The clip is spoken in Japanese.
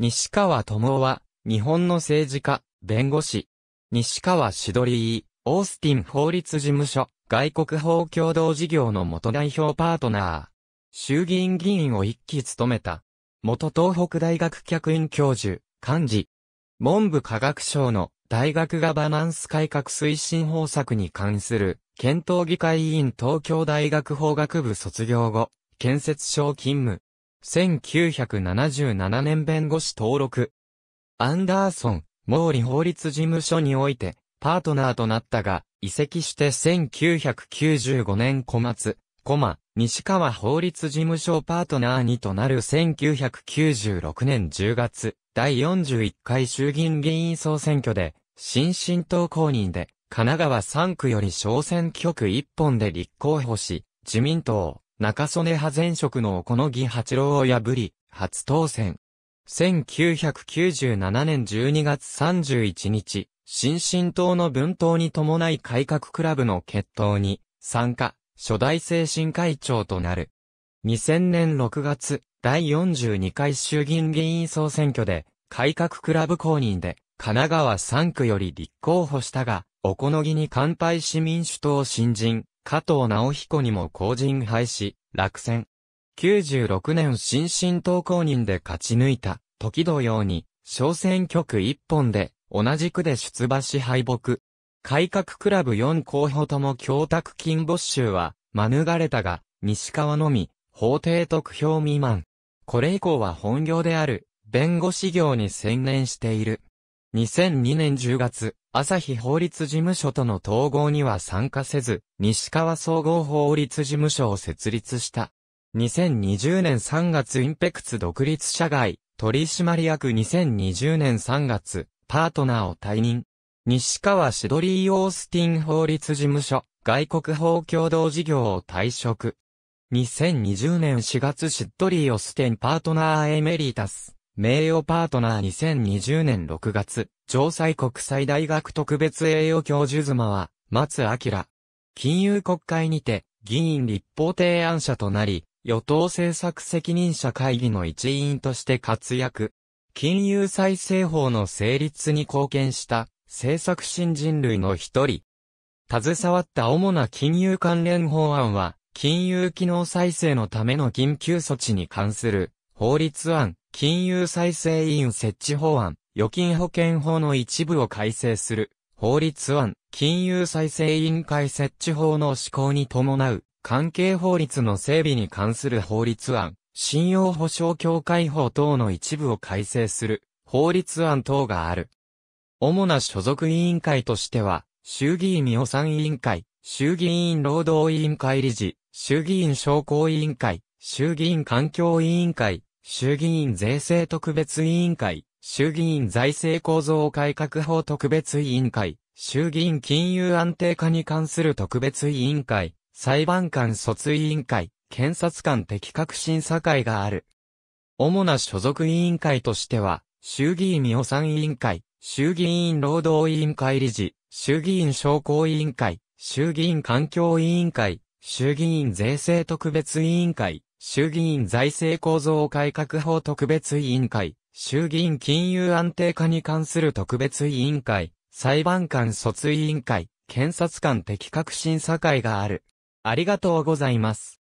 西川智夫は、日本の政治家、弁護士。西川しどりオースティン法律事務所、外国法共同事業の元代表パートナー。衆議院議員を一期務めた。元東北大学客員教授、幹事。文部科学省の大学ガバナンス改革推進方策に関する検討議会委員東京大学法学部卒業後、建設省勤務。1977年弁護士登録。アンダーソン、毛利法律事務所において、パートナーとなったが、移籍して1995年小松、コマ、西川法律事務所パートナーにとなる1996年10月、第41回衆議院議員総選挙で、新進党公認で、神奈川3区より小選挙区1本で立候補し、自民党、中曽根派前職の小野木八郎を破り、初当選。1997年12月31日、新進党の分党に伴い改革クラブの決闘に参加、初代精神会長となる。2000年6月、第42回衆議院議員総選挙で、改革クラブ公認で、神奈川3区より立候補したが、おこのぎに乾杯し民主党新人、加藤直彦にも後陣敗し、落選。96年新進党公認で勝ち抜いた、時同様に、小選挙区一本で、同じ区で出馬し敗北。改革クラブ4候補とも供託金没収は、免れたが、西川のみ、法定得票未満。これ以降は本業である、弁護士業に専念している。2002年10月、朝日法律事務所との統合には参加せず、西川総合法律事務所を設立した。2020年3月インペクツ独立社外、取締役2020年3月、パートナーを退任。西川シドリー・オースティン法律事務所、外国法共同事業を退職。2020年4月シッドリー・オスティンパートナーエメリタス、名誉パートナー2020年6月、城西国際大学特別栄誉教授妻は、松明。金融国会にて、議員立法提案者となり、与党政策責任者会議の一員として活躍。金融再生法の成立に貢献した政策新人類の一人。携わった主な金融関連法案は、金融機能再生のための緊急措置に関する法律案、金融再生委員設置法案、預金保険法の一部を改正する法律案、金融再生委員会設置法の施行に伴う関係法律の整備に関する法律案、信用保証協会法等の一部を改正する法律案等がある。主な所属委員会としては、衆議院予算委員会、衆議院労働委員会理事、衆議院商工委員会、衆議院環境委員会、衆議院税制特別委員会、衆議院財政構造改革法特別委員会、衆議院金融安定化に関する特別委員会、裁判官卒委員会、検察官適格審査会がある。主な所属委員会としては、衆議院予算委員会、衆議院労働委員会理事、衆議院商工委員会、衆議院環境委員会、衆議院税制特別委員会、衆議院財政構造改革法特別委員会、衆議院金融安定化に関する特別委員会、裁判官卒委員会、検察官適格審査会がある。ありがとうございます。